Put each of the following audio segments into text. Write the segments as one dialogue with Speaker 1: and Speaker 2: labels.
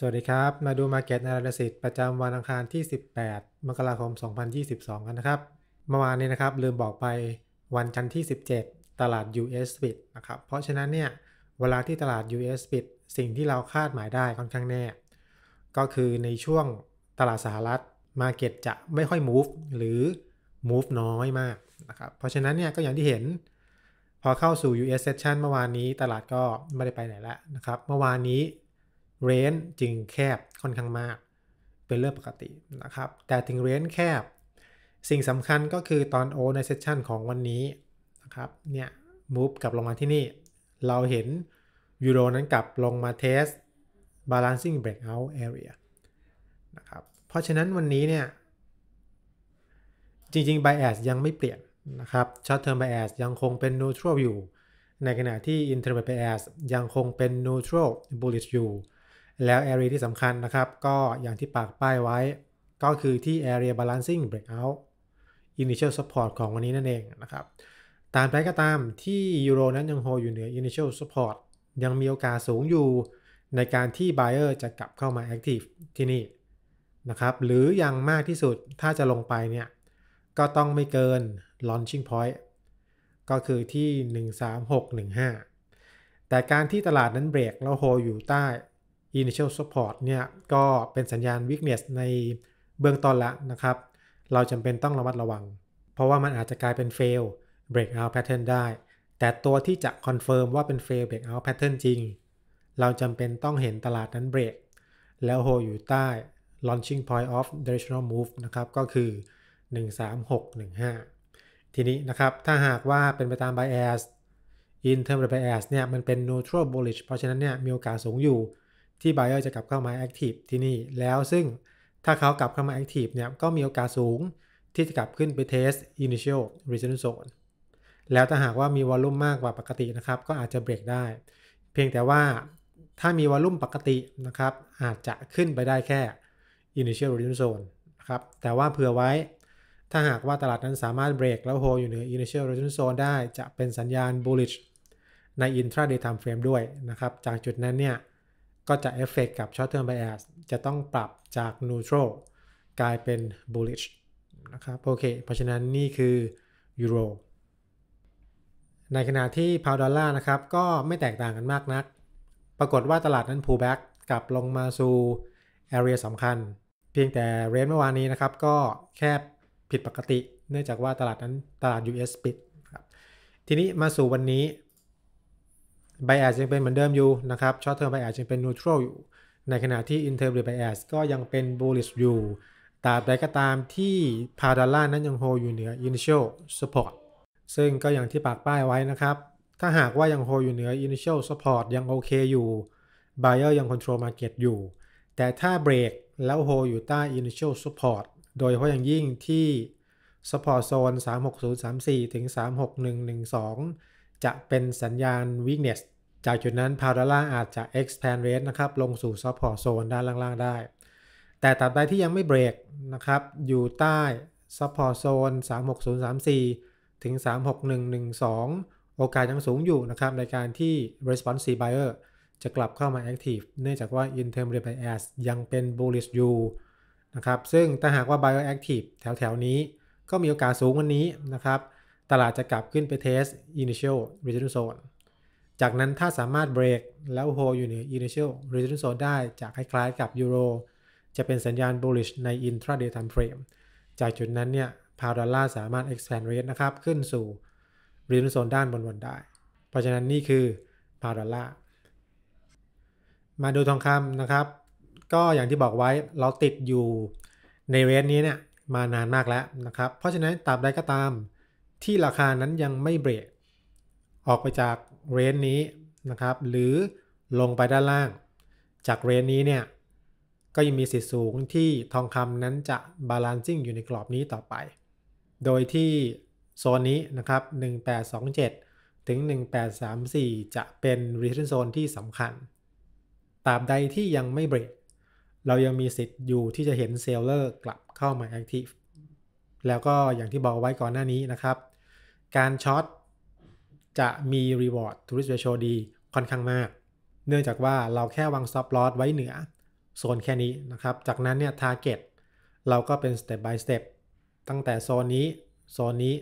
Speaker 1: สวัสดีครับมาดู Market a n a l y s ิ s ประจำวันอังคารที่ 18มกราคม 2022 กันนะครับเมื่อวานนี้นะครับลืมบอกไปวันจันทร์ที่ 17 ตลาด US b i ดนะครับ เพราะฉะนั้นเนี่ยเวลาที่ตลาด US b i ดสิ่งที่เราคาดหมายได้ค่อนข้างแน่ ก็คือในช่วงตลาดสหรัฐ Market จะไม่ค่อย move หรือ move น้อยมากนะครับเพราะฉะนั้นเนี่ยก็อย่างที่เห็น พอเข้าสู่ US session เมื่อวานนี้ตลาดก็ไม่ได้ไปไหนแล้วนะครับเมื่อวานนี้เรนจึงแคบค่อนข้างมากเป็นเรื่องปกตินะครับแต่ถึงเรนแคบ สิ่งสำคัญก็คือตอนโอในเซสชันของวันนี้ นะครับ เนี่ยมูฟกลับลงมาที่นี่ เราเห็นยูโรนั้นกลับลงมาเทส balancing breakout area นะครับ เพราะฉะนั้นวันนี้เนี่ย จริงๆ bias ยังไม่เปลี่ยนนะครับ short term bias ยังคงเป็น neutral อยู่ในขณะที่ i n t เ r อร d i a t e bias ยังคงเป็น neutral bullish อยู่แล้ว area ที่สำคัญนะครับก็อย่างที่ปากป้ายไว้ ก็คือที่ area balancing breakout initial support ของวันนี้นั่นเองนะครับตามไปก็ตามที่ยูโรนั้นยังโฮอยู่เหนือ initial support ยังมีโอกาสสูงอยู่ในการที่ buyer จะกลับเข้ามา active ที่นี่นะครับหรืออย่างมากที่สุดถ้าจะลงไปเนี่ย ก็ต้องไม่เกิน launching point ก็คือที่ 13615 แต่การที่ตลาดนั้นเบรกแล้วโฮอยู่ใต้ initial support เนี่ยก็เป็นสัญญาณ weakness ในเบื้องต้นละนะครับ เราจำเป็นต้องระมัดระวัง เพราะว่ามันอาจจะกลายเป็น fail breakout pattern ได้ แต่ตัวที่จะ confirm ว่าเป็น fail breakout pattern จริง เราจำเป็นต้องเห็นตลาดนั้น break แล้ว hold อยู่ใต้ launching point of directional move นะครับ ก็คือ 13615 ทีนี้นะครับ ถ้าหากว่าเป็นไปตาม bias in term of bias เนี่ย มันเป็น neutral bullish เพราะฉะนั้นเนี่ยมีโอกาสสูงอยู่ที่ไบเออร์จะกลับเข้ามาแอคทีฟที่นี่แล้วซึ่งถ้าเขากลับเข้ามาแอคทีฟเนี่ย ก็มีโอกาสสูงที่จะกลับขึ้นไปเทส t initial r e s i s t a n น zone แล้วถ้าหากว่ามีวอลลุ่มมากกว่าปกตินะครับ ก็อาจจะเบรกได้ เพียงแต่ว่าถ้ามีวอลลุ่มปกตินะครับ อาจจะขึ้นไปได้แค่ initial r e s i s t a n c zone นะครับแต่ว่าเผื่อไว้ ถ้าหากว่าตลาดนั้นสามารถเบรกแล้วโฮอยู่เหนือ initial resistance zone ได้จะเป็นสัญญาณ bullish ใน intraday time frame ด้วยนะครับจากจุดนั้นเนี่ยก็จะเอฟเฟกกับ short term bias จะต้องปรับจาก neutral กลายเป็น bullish นะครับโอเค เพราะฉะนั้นนี่คือยูโรในขณะที่พาวดอลลาร์นะครับก็ไม่แตกต่างกันมากนัก ปรากฏว่าตลาดนั้น pullback กลับลงมาสู่ area สำคัญ เพียงแต่เรนเมื่อวานนี้นะครับก็แค่ผิดปกติ เนื่องจากว่าตลาดนั้น ตลาด US ปิดครับทีนี้มาสู่วันนี้ไบแอสยังเป็นเหมือนเดิมอยู่นะครับช็อตเทอร์มไบแอสยังเป็นนูทรัลอยู่ ในขณะที่อินเทอร์เบรดไบแอสก็ยังเป็นบูลิสอยู่ตราบใดก็ตามที่พาดอลลาร์นั้นยังโฮอยู่เหนือินิเชียลสปอร์ตซึ่งก็อย่างที่ปากป้ายไว้นะครับ ถ้าหากว่ายังโฮอยู่เหนือินิเชียลสปอร์ตยังโอเคอยู่บเออร์ยังคอนโทรลมาเก็ตอยู่ แต่ถ้าเบรกแล้วโฮอยู่ใต้ินิเชียลสปอร์ตโดยเฉพาะอย่างยิ่งที่ support zone 36034ถึง36112จะเป็นสัญญาณ weakness จากจุดนั้นพาวดล่าอาจจะ expand range นะครับ ลงสู่ support zone ด้านล่างๆได้ แต่ตราบใดที่ยังไม่เบรกนะครับ อยู่ใต้ support zone 36034 ถึง 36112 โอกาสยังสูงอยู่นะครับ ในการที่ responsive buyer จะกลับเข้ามา active เนื่องจากว่า in term r e bias ยังเป็น bullish อยู่นะครับ ซึ่งถ้าหากว่า buyer active แถวๆนี้ก็มีโอกาสสูงวันนี้นะครับตลาดจะกลับขึ้นไปเทส initial resistance zone จากนั้นถ้าสามารถเบรกแล้ว โฮ อยู่เหนือ initial resistance zone ได้ จาคล้าย ๆ กับยูโรจะเป็นสัญญาณ bullish ใน intraday time frame จากจุดนั้น เนี่ยพาวดอลลาร์สามารถ expand rate นะครับขึ้นสู่ resistance zone ด้านบนๆได้ เพราะฉะนั้นนี่คือพาวดอลลาร์มาดูทองคำนะครับ ก็อย่างที่บอกไว้เราติดอยู่ในเรทนี้เนี่ยมานานมากแล้วนะครับเพราะฉะนั้นตราบใดก็ตามที่ราคานั้นยังไม่เบรก ออกไปจากเรนนี้นะครับ หรือลงไปด้านล่าง จากเรนนี้เนี่ยก็ยังมีสิทธิ์สูงที่ทองคำนั้นจะบาลานซิ่งอยู่ในกรอบนี้ต่อไป โดยที่โซนนี้นะครับ 1827 ถึง 1834 จะเป็นรีเทนโซนที่สำคัญตราบใดที่ยังไม่เบรก เรายังมีสิทธิ์อยู่ที่จะเห็นเซลเลอร์กลับเข้ามาแอคทีฟแล้วก็อย่างที่บอกไว้ก่อนหน้านี้นะครับ การช็อตจะมี Reward to Risk Ratio ดีค่อนข้างมาก เนื่องจากว่าเราแค่วาง Stop Loss ไว้เหนือโซนแค่นี้นะครับ จากนั้นเนี่ย Target เราก็เป็น Step by Step ตั้งแต่โซนนี้โซนนี้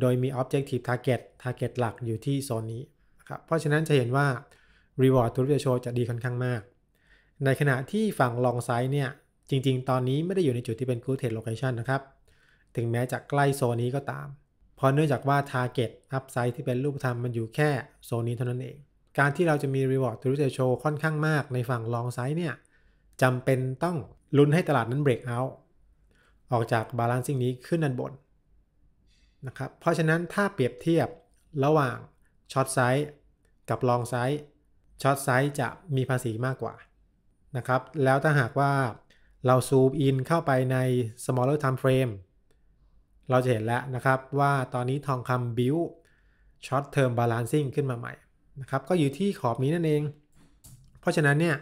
Speaker 1: โดยมี Objective Target Target หลักอยู่ที่โซนนี้นะครับ เพราะฉะนั้นจะเห็นว่า Reward to Risk Ratio จะดีค่อนข้างมาก ในขณะที่ฝั่งลองไซด์เนี่ย จริงๆ ตอนนี้ไม่ได้อยู่ในจุดที่เป็น Good Trade Location นะครับถึงแม้จะใกล้โซนนี้ก็ตาม เพราะเนื่องจากว่า Target ัพไซด์ที่เป็นรูปธรรมมันอยู่แค่โซนนี้เท่านั้นเอง การที่เราจะมี Reward to Risk Ratio ค่อนข้างมากในฝั่งลองไซด์เนี่ย จำเป็นต้องลุ้นให้ตลาดนั้น Break out ออกจาก Balancing นี้ขึ้นด้านบนนะครับ เพราะฉะนั้นถ้าเปรียบเทียบระหว่าง Short s i ์ e กับ Long s i ์ e Short s i e จะมีภาษีมากกว่านะครับ แล้วถ้าหากว่าเราซูมอินเข้าไปใน smaller time frame เราจะเห็นแล้วนะครับว่าตอนนี้ทองคำบิวช็อตเทอมบาลานซิ่งขึ้นมาใหม่นะครับก็อยู่ที่ขอบนี้นั่นเอง เพราะฉะนั้นเนี่ย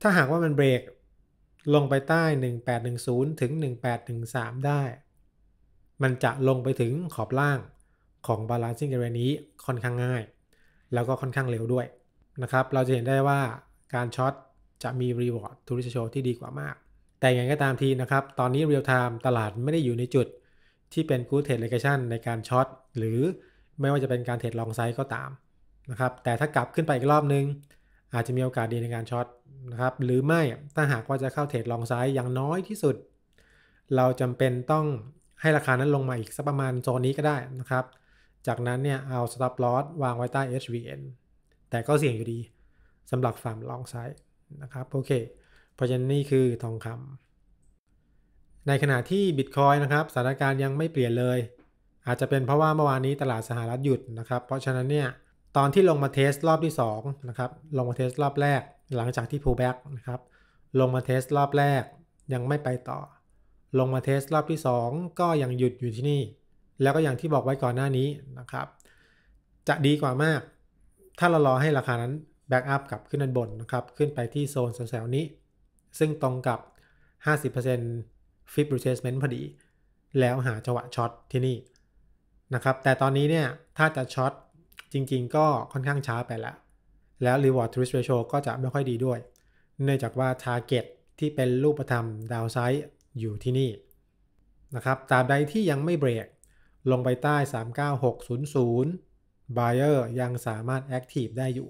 Speaker 1: ถ้าหากว่ามันเบรก ลงไปใต้ 1810 ถึง 1813 ได้ มันจะลงไปถึงขอบล่างของบาลานซิ่งเร e นี้ค่อนข้างง่าย แล้วก็ค่อนข้างเร็วด้วยนะครับเราจะเห็นได้ว่าการช็อตจะมีรีวอร์ดท r ริ k โชที่ดีกว่ามาก แต่อย่างไรก็ตามทีนะครับ ตอนนี้เรียลไทม์ตลาดไม่ได้อยู่ในจุดที่เป็นกู๊ดเทรดเลกชั e นในการช็อตหรือไม่ว่าจะเป็นการเทรดลองไซด์ก็ตามนะครับ แต่ถ้ากลับขึ้นไปอีกรอบนึง อาจจะมีโอกาสดีในการช็อตนะครับ หรือไม่ ถ้าหากว่าจะเข้าเทรดลองไซด์อย่างน้อยที่สุด เราจำเป็นต้องให้ราคานั้นลงมาอีกสักประมาณโซนนี้ก็ได้นะครับ จากนั้นเนี่ยเอา stop loss วางไว้ใต้ HVN แต่ก็เสี่ยงอยู่ดีสำหรับฟาร์มลองไซด์นะครับโอเคเพราะฉะนั้นนี่คือทองคำในขณะที่บิตคอยนะครับสถานการณ์ยังไม่เปลี่ยนเลย อาจจะเป็นเพราะว่าเมื่อวานนี้ตลาดสหรัฐหยุดนะครับ เพราะฉะนั้นเนี่ยตอนที่ลงมาเทสรอบที่2นะครับ ลงมาเทสรอบแรกหลังจากที่ pullback นะครับ ลงมาเทสรอบแรกยังไม่ไปต่อลงมาเทสรอบที่ 2 ก็ยังหยุดอยู่ที่นี่ แล้วก็อย่างที่บอกไว้ก่อนหน้านี้นะครับ จะดีกว่ามาก ถ้าเรารอให้ราคานั้นแบ็กอัพกลับขึ้นด้านบนนะครับขึ้นไปที่โซนแถวๆนี้ ซึ่งตรงกับ50%ฟิปรีเทสเมนต์พอดีแล้วหาจังหวะช็อตที่นี่นะครับแต่ตอนนี้เนี่ย ถ้าจะช็อตจริงๆก็ค่อนข้างช้าไปแล้ว แล้ว Reward t ท r i s เ Ratio ก็จะไม่ค่อยดีด้วย เนื่องจากว่า Target ที่เป็นรูปธรรมดาวไซด์อยู่ที่นี่นะครับ ตามใดที่ยังไม่เบรกลงไปใต้ 39600 Buyer ยังสามารถ Active ได้อยู่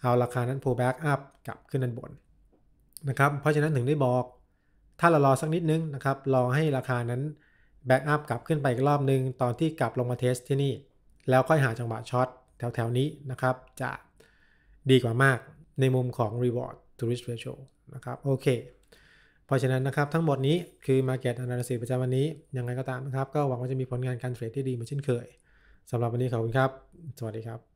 Speaker 1: เอาราคานั้น pull back up กลับขึ้นด้านบนนะครับเพราะฉะนั้นถึงได้บอกถ้าเรารอสักนิดนึงนะครับ รอให้ราคานั้น แบ็กอัพกลับขึ้นไปอีกรอบนึง ตอนที่กลับลงมาเทสที่นี่ แล้วค่อยหาจังหวะช็อตแถวๆนี้นะครับ จะดีกว่ามากในมุมของ reward to risk ratio นะครับโอเคเพราะฉะนั้นนะครับทั้งหมดนี้คือ market analysis ประจำวันนี้ยังไงก็ตามนะครับ ก็หวังว่าจะมีผลงานการเทรดที่ดีเหมือนเช่นเคยสำหรับวันนี้ขอบคุณครับ สวัสดีครับ